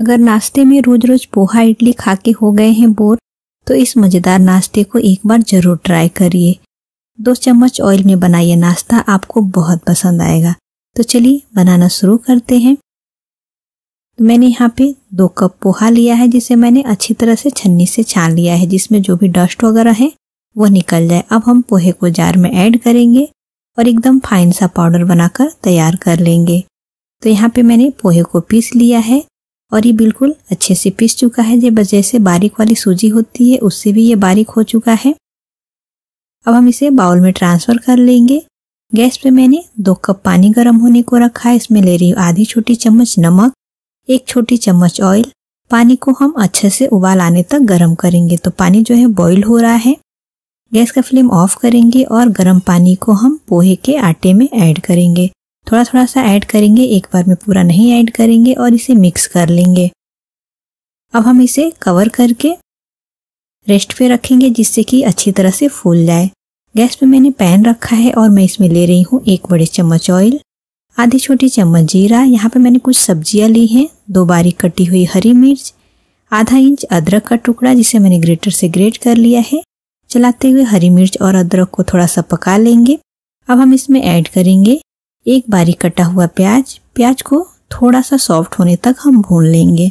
अगर नाश्ते में रोज रोज पोहा इडली खा के हो गए हैं बोर तो इस मज़ेदार नाश्ते को एक बार ज़रूर ट्राई करिए दो चम्मच ऑयल में बनाइए नाश्ता आपको बहुत पसंद आएगा तो चलिए बनाना शुरू करते हैं तो मैंने यहाँ पे दो कप पोहा लिया है जिसे मैंने अच्छी तरह से छन्नी से छान लिया है जिसमें जो भी डस्ट वगैरह है वह निकल जाए अब हम पोहे को जार में ऐड करेंगे और एकदम फाइन सा पाउडर बनाकर तैयार कर लेंगे तो यहाँ पे मैंने पोहे को पीस लिया है और ये बिल्कुल अच्छे से पिस चुका है जब जैसे बारीक वाली सूजी होती है उससे भी ये बारीक हो चुका है अब हम इसे बाउल में ट्रांसफ़र कर लेंगे गैस पे मैंने दो कप पानी गर्म होने को रखा है इसमें ले रही हूँ आधी छोटी चम्मच नमक एक छोटी चम्मच ऑयल पानी को हम अच्छे से उबाल आने तक गर्म करेंगे तो पानी जो है बॉईल हो रहा है गैस का फ्लेम ऑफ करेंगे और गर्म पानी को हम पोहे के आटे में ऐड करेंगे थोड़ा थोड़ा सा ऐड करेंगे एक बार में पूरा नहीं ऐड करेंगे और इसे मिक्स कर लेंगे अब हम इसे कवर करके रेस्ट पे रखेंगे जिससे कि अच्छी तरह से फूल जाए गैस पे मैंने पैन रखा है और मैं इसमें ले रही हूँ एक बड़े चम्मच ऑयल आधी छोटी चम्मच जीरा यहाँ पे मैंने कुछ सब्जियाँ ली हैं दो बारीक कटी हुई हरी मिर्च आधा इंच अदरक का टुकड़ा जिसे मैंने ग्रेटर से ग्रेट कर लिया है चलाते हुए हरी मिर्च और अदरक को थोड़ा सा पका लेंगे अब हम इसमें ऐड करेंगे एक बारी कटा हुआ प्याज प्याज को थोड़ा सा सॉफ्ट होने तक हम भून लेंगे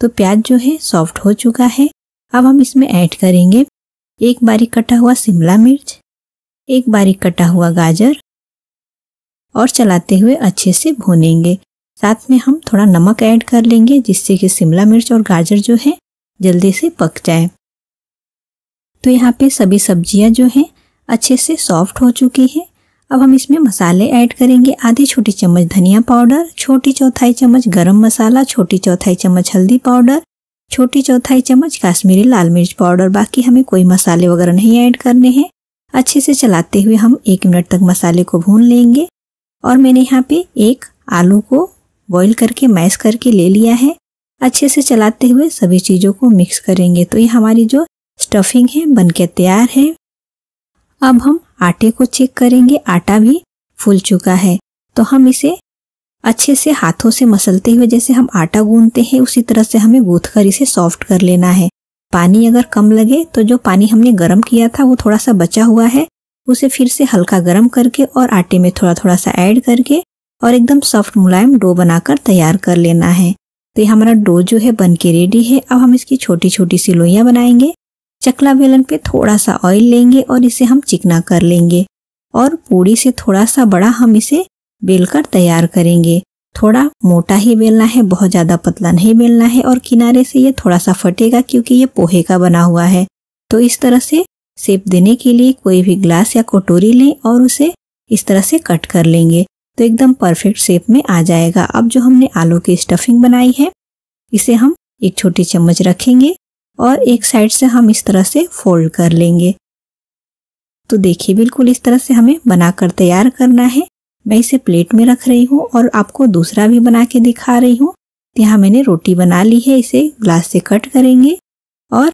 तो प्याज जो है सॉफ्ट हो चुका है अब हम इसमें ऐड करेंगे एक बारी कटा हुआ शिमला मिर्च एक बारी कटा हुआ गाजर और चलाते हुए अच्छे से भूनेंगे साथ में हम थोड़ा नमक ऐड कर लेंगे जिससे कि शिमला मिर्च और गाजर जो है जल्दी से पक जाए तो यहाँ पे सभी सब्जियाँ जो हैं अच्छे से सॉफ्ट हो चुकी हैं अब हम इसमें मसाले ऐड करेंगे आधी छोटी चम्मच धनिया पाउडर छोटी चौथाई चम्मच गरम मसाला छोटी चौथाई चम्मच हल्दी पाउडर छोटी चौथाई चम्मच काश्मीरी लाल मिर्च पाउडर बाकी हमें कोई मसाले वगैरह नहीं ऐड करने हैं अच्छे से चलाते हुए हम एक मिनट तक मसाले को भून लेंगे और मैंने यहाँ पे एक आलू को बॉईल करके मैश करके ले लिया है अच्छे से चलाते हुए सभी चीज़ों को मिक्स करेंगे तो ये हमारी जो स्टफिंग है बनके तैयार है अब हम आटे को चेक करेंगे आटा भी फूल चुका है तो हम इसे अच्छे से हाथों से मसलते हुए जैसे हम आटा गूंदते हैं उसी तरह से हमें गूंथ कर इसे सॉफ्ट कर लेना है पानी अगर कम लगे तो जो पानी हमने गर्म किया था वो थोड़ा सा बचा हुआ है उसे फिर से हल्का गर्म करके और आटे में थोड़ा थोड़ा सा ऐड करके और एकदम सॉफ्ट मुलायम डो बनाकर तैयार कर लेना है तो ये हमारा डो जो है बन के रेडी है अब हम इसकी छोटी छोटी सी लोइयाँ बनाएंगे चकला बेलन पे थोड़ा सा ऑयल लेंगे और इसे हम चिकना कर लेंगे और पूड़ी से थोड़ा सा बड़ा हम इसे बेलकर तैयार करेंगे थोड़ा मोटा ही बेलना है बहुत ज़्यादा पतला नहीं बेलना है और किनारे से ये थोड़ा सा फटेगा क्योंकि ये पोहे का बना हुआ है तो इस तरह से सेप देने के लिए कोई भी ग्लास या कटोरी लें और उसे इस तरह से कट कर लेंगे तो एकदम परफेक्ट सेप में आ जाएगा अब जो हमने आलू की स्टफिंग बनाई है इसे हम एक छोटी चम्मच रखेंगे और एक साइड से हम इस तरह से फोल्ड कर लेंगे तो देखिए बिल्कुल इस तरह से हमें बनाकर तैयार करना है मैं इसे प्लेट में रख रही हूँ और आपको दूसरा भी बना के दिखा रही हूँ यहाँ मैंने रोटी बना ली है इसे ग्लास से कट करेंगे और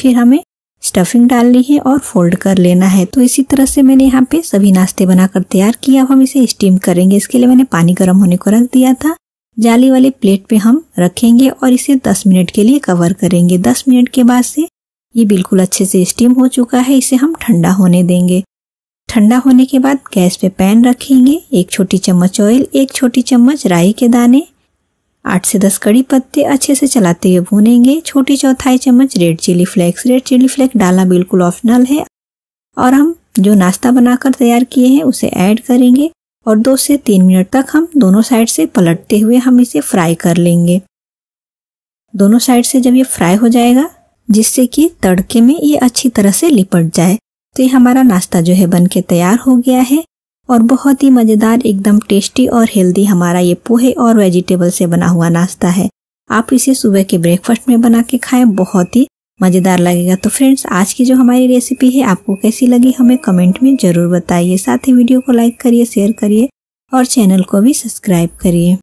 फिर हमें स्टफिंग डालनी है और फोल्ड कर लेना है तो इसी तरह से मैंने यहाँ पे सभी नाश्ते बनाकर तैयार किया अब हम इसे स्टीम करेंगे इसके लिए मैंने पानी गर्म होने को रख दिया था जाली वाले प्लेट पे हम रखेंगे और इसे 10 मिनट के लिए कवर करेंगे 10 मिनट के बाद से ये बिल्कुल अच्छे से स्टीम हो चुका है इसे हम ठंडा होने देंगे ठंडा होने के बाद गैस पे पैन रखेंगे एक छोटी चम्मच ऑयल एक छोटी चम्मच राई के दाने आठ से दस कड़ी पत्ते अच्छे से चलाते हुए भूनेंगे छोटी चौथाई चम्मच red chili flakes red chili flakes डालना बिल्कुल ऑप्शनल है और हम जो नाश्ता बनाकर तैयार किए हैं उसे ऐड करेंगे और दो से तीन मिनट तक हम दोनों साइड से पलटते हुए हम इसे फ्राई कर लेंगे दोनों साइड से जब ये फ्राई हो जाएगा जिससे कि तड़के में ये अच्छी तरह से लिपट जाए तो ये हमारा नाश्ता जो है बन के तैयार हो गया है और बहुत ही मज़ेदार एकदम टेस्टी और हेल्दी हमारा ये पोहे और वेजिटेबल से बना हुआ नाश्ता है आप इसे सुबह के ब्रेकफास्ट में बना के खाएं बहुत ही मज़ेदार लगेगा तो फ्रेंड्स आज की जो हमारी रेसिपी है आपको कैसी लगी हमें कमेंट में ज़रूर बताइए साथ ही वीडियो को लाइक करिए शेयर करिए और चैनल को भी सब्सक्राइब करिए